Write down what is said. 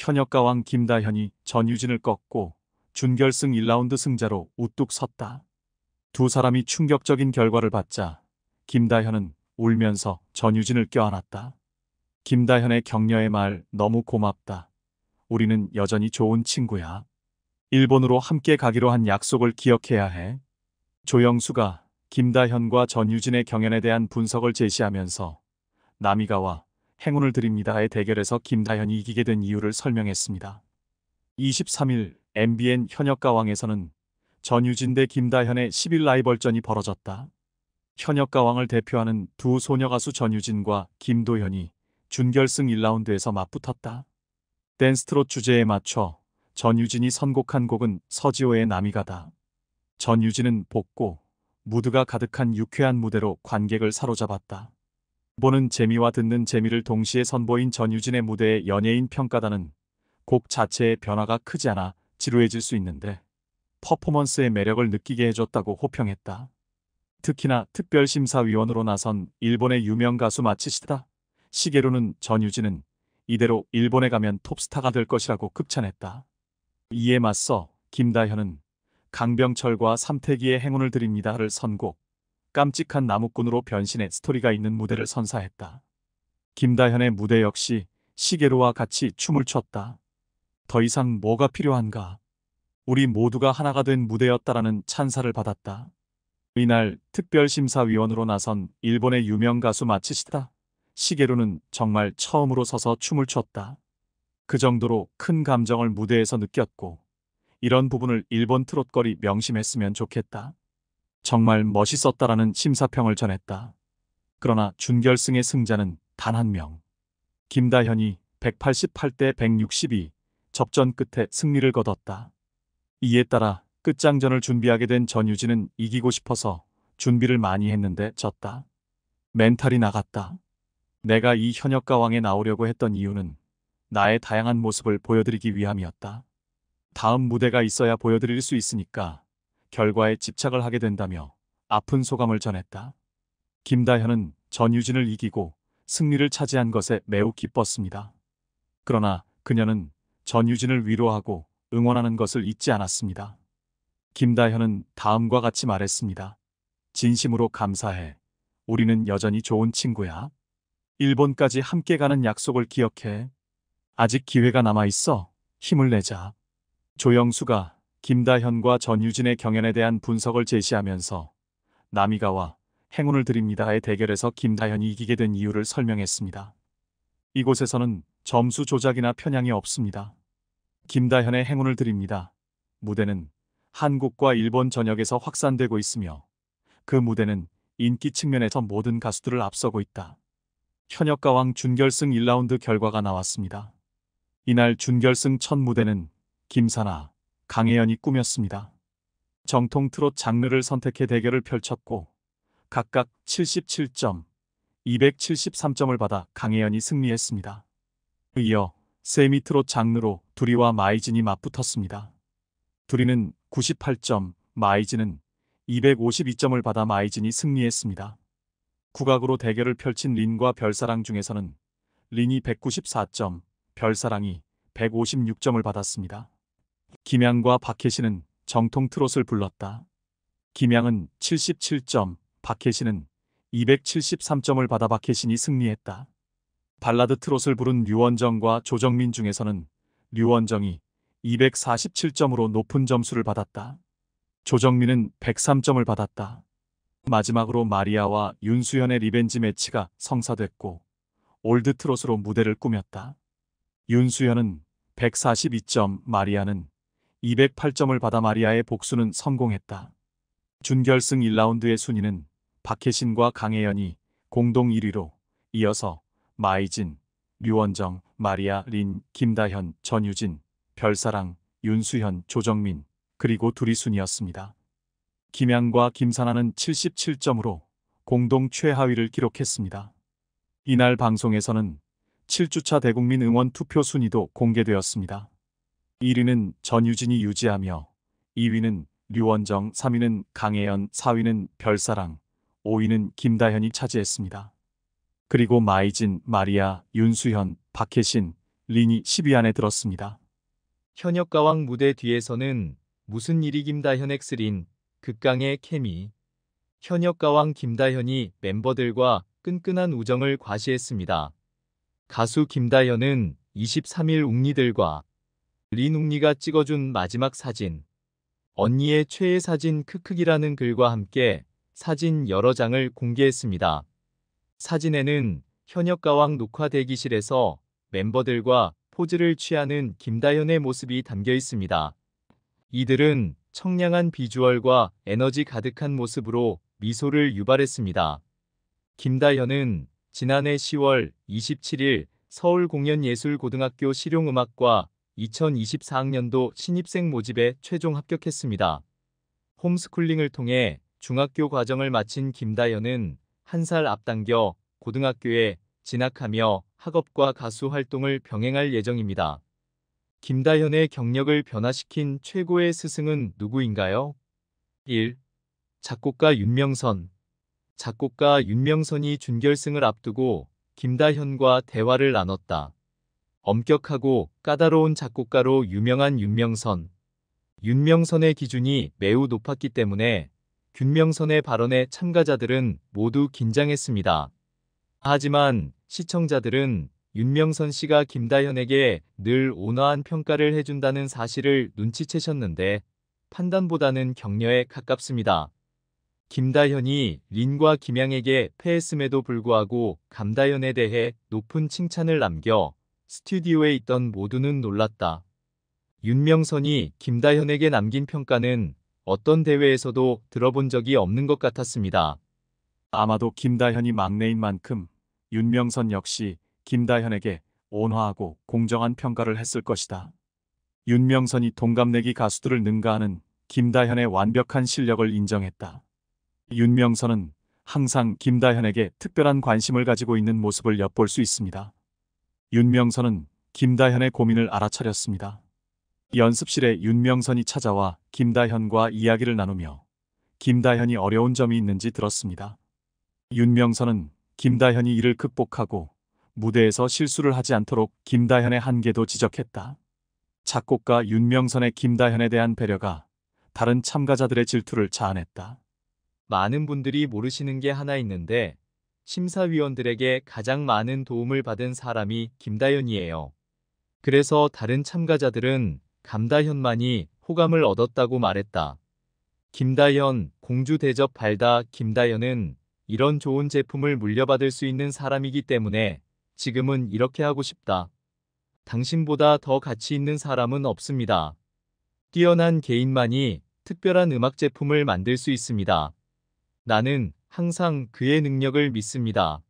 현역가왕 김다현이 전유진을 꺾고 준결승 1라운드 승자로 우뚝 섰다. 두 사람이 충격적인 결과를 받자 김다현은 울면서 전유진을 껴안았다. 김다현의 격려의 말 너무 고맙다. 우리는 여전히 좋은 친구야. 일본으로 함께 가기로 한 약속을 기억해야 해. 조영수가 김다현과 전유진의 경연에 대한 분석을 제시하면서 나미가와 행운을 드립니다의 대결에서 김다현이 이기게 된 이유를 설명했습니다. 23일 MBN 현역 가왕에서는 전유진 대 김다현의 10일 라이벌전이 벌어졌다. 현역 가왕을 대표하는 두 소녀 가수 전유진과 김도현이 준결승 1라운드에서 맞붙었다. 댄스트롯 주제에 맞춰 전유진이 선곡한 곡은 서지호의 남이가다. 전유진은 복고, 무드가 가득한 유쾌한 무대로 관객을 사로잡았다. 보는 재미와 듣는 재미를 동시에 선보인 전유진의 무대의 연예인 평가단은 곡 자체의 변화가 크지 않아 지루해질 수 있는데 퍼포먼스의 매력을 느끼게 해줬다고 호평했다. 특히나 특별심사위원으로 나선 일본의 유명 가수 마치시다 시계로는 전유진은 이대로 일본에 가면 톱스타가 될 것이라고 극찬했다. 이에 맞서 김다현은 강병철과 삼태기의 행운을 드립니다를 선곡, 깜찍한 나무꾼으로 변신해 스토리가 있는 무대를 선사했다. 김다현의 무대 역시 시계로와 같이 춤을 췄다. 더 이상 뭐가 필요한가? 우리 모두가 하나가 된 무대였다라는 찬사를 받았다. 이날 특별심사위원으로 나선 일본의 유명 가수 마치시다. 시계로는 정말 처음으로 서서 춤을 췄다. 그 정도로 큰 감정을 무대에서 느꼈고 이런 부분을 일본 트롯거리 명심했으면 좋겠다. 정말 멋있었다라는 심사평을 전했다. 그러나 준결승의 승자는 단 한 명. 김다현이 188대 162 접전 끝에 승리를 거뒀다. 이에 따라 끝장전을 준비하게 된 전유진은 이기고 싶어서 준비를 많이 했는데 졌다. 멘탈이 나갔다. 내가 이 현역 가왕에 나오려고 했던 이유는 나의 다양한 모습을 보여드리기 위함이었다. 다음 무대가 있어야 보여드릴 수 있으니까 결과에 집착을 하게 된다며 아픈 소감을 전했다. 김다현은 전유진을 이기고 승리를 차지한 것에 매우 기뻤습니다. 그러나 그녀는 전유진을 위로하고 응원하는 것을 잊지 않았습니다. 김다현은 다음과 같이 말했습니다. 진심으로 감사해. 우리는 여전히 좋은 친구야. 일본까지 함께 가는 약속을 기억해. 아직 기회가 남아있어. 힘을 내자. 조영수가 김다현과 전유진의 경연에 대한 분석을 제시하면서 남이가와 행운을 드립니다의 대결에서 김다현이 이기게 된 이유를 설명했습니다. 이곳에서는 점수 조작이나 편향이 없습니다. 김다현의 행운을 드립니다. 무대는 한국과 일본 전역에서 확산되고 있으며 그 무대는 인기 측면에서 모든 가수들을 앞서고 있다. 현역가왕 준결승 1라운드 결과가 나왔습니다. 이날 준결승 첫 무대는 김사나, 강혜연이 꾸몄습니다. 정통 트롯 장르를 선택해 대결을 펼쳤고 각각 77점, 273점을 받아 강혜연이 승리했습니다. 이어 세미 트롯 장르로 두리와 마이진이 맞붙었습니다. 두리는 98점, 마이진은 252점을 받아 마이진이 승리했습니다. 국악으로 대결을 펼친 린과 별사랑 중에서는 린이 194점, 별사랑이 156점을 받았습니다. 김양과 박혜신은 정통 트롯을 불렀다. 김양은 77점, 박혜신은 273점을 받아 박혜신이 승리했다. 발라드 트롯을 부른 류원정과 조정민 중에서는 류원정이 247점으로 높은 점수를 받았다. 조정민은 103점을 받았다. 마지막으로 마리아와 윤수현의 리벤지 매치가 성사됐고 올드 트롯으로 무대를 꾸몄다. 윤수현은 142점, 마리아는 208점을 받아 마리아의 복수는 성공했다. 준결승 1라운드의 순위는 박혜신과 강혜연이 공동 1위로 이어서 마이진, 류원정, 마리아, 린, 김다현, 전유진, 별사랑, 윤수현, 조정민 그리고 둘이 순이었습니다. 김양과 김산아는 77점으로 공동 최하위를 기록했습니다. 이날 방송에서는 7주차 대국민 응원 투표 순위도 공개되었습니다. 1위는 전유진이 유지하며 2위는 류원정, 3위는 강혜연, 4위는 별사랑, 5위는 김다현이 차지했습니다. 그리고 마이진, 마리아, 윤수현, 박혜신, 린이 10위 안에 들었습니다. 현역 가왕 무대 뒤에서는 무슨 일이 김다현 엑스린, 극강의 케미. 현역 가왕 김다현이 멤버들과 끈끈한 우정을 과시했습니다. 가수 김다현은 23일 웅리들과 리눅리가 찍어준 마지막 사진 언니의 최애 사진 크크기라는 글과 함께 사진 여러 장을 공개했습니다. 사진에는 현역 가왕 녹화 대기실에서 멤버들과 포즈를 취하는 김다현의 모습이 담겨 있습니다. 이들은 청량한 비주얼과 에너지 가득한 모습으로 미소를 유발했습니다. 김다현은 지난해 10월 27일 서울공연예술고등학교 실용음악과 2024학년도 신입생 모집에 최종 합격했습니다. 홈스쿨링을 통해 중학교 과정을 마친 김다연은 한 살 앞당겨 고등학교에 진학하며 학업과 가수 활동을 병행할 예정입니다. 김다현의 경력을 변화시킨 최고의 스승은 누구인가요? 1. 작곡가 윤명선 작곡가 윤명선이 준결승을 앞두고 김다현과 대화를 나눴다. 엄격하고 까다로운 작곡가로 유명한 윤명선. 윤명선의 기준이 매우 높았기 때문에 윤명선의 발언에 참가자들은 모두 긴장했습니다. 하지만 시청자들은 윤명선 씨가 김다현에게 늘 온화한 평가를 해준다는 사실을 눈치채셨는데 판단보다는 격려에 가깝습니다. 김다현이 린과 김양에게 패했음에도 불구하고 감다현에 대해 높은 칭찬을 남겨 스튜디오에 있던 모두는 놀랐다. 윤명선이 김다현에게 남긴 평가는 어떤 대회에서도 들어본 적이 없는 것 같았습니다. 아마도 김다현이 막내인 만큼 윤명선 역시 김다현에게 온화하고 공정한 평가를 했을 것이다. 윤명선이 동갑내기 가수들을 능가하는 김다현의 완벽한 실력을 인정했다. 윤명선은 항상 김다현에게 특별한 관심을 가지고 있는 모습을 엿볼 수 있습니다. 윤명선은 김다현의 고민을 알아차렸습니다. 연습실에 윤명선이 찾아와 김다현과 이야기를 나누며 김다현이 어려운 점이 있는지 들었습니다. 윤명선은 김다현이 이를 극복하고 무대에서 실수를 하지 않도록 김다현의 한계도 지적했다. 작곡가 윤명선의 김다현에 대한 배려가 다른 참가자들의 질투를 자아냈다. 많은 분들이 모르시는 게 하나 있는데 심사위원들에게 가장 많은 도움을 받은 사람이 김다현이에요. 그래서 다른 참가자들은 감다현만이 호감을 얻었다고 말했다. 김다현, 공주 대접 발다 김다현은 이런 좋은 제품을 물려받을 수 있는 사람이기 때문에 지금은 이렇게 하고 싶다. 당신보다 더 가치 있는 사람은 없습니다. 뛰어난 개인만이 특별한 음악 제품을 만들 수 있습니다. 나는 항상 그의 능력을 믿습니다.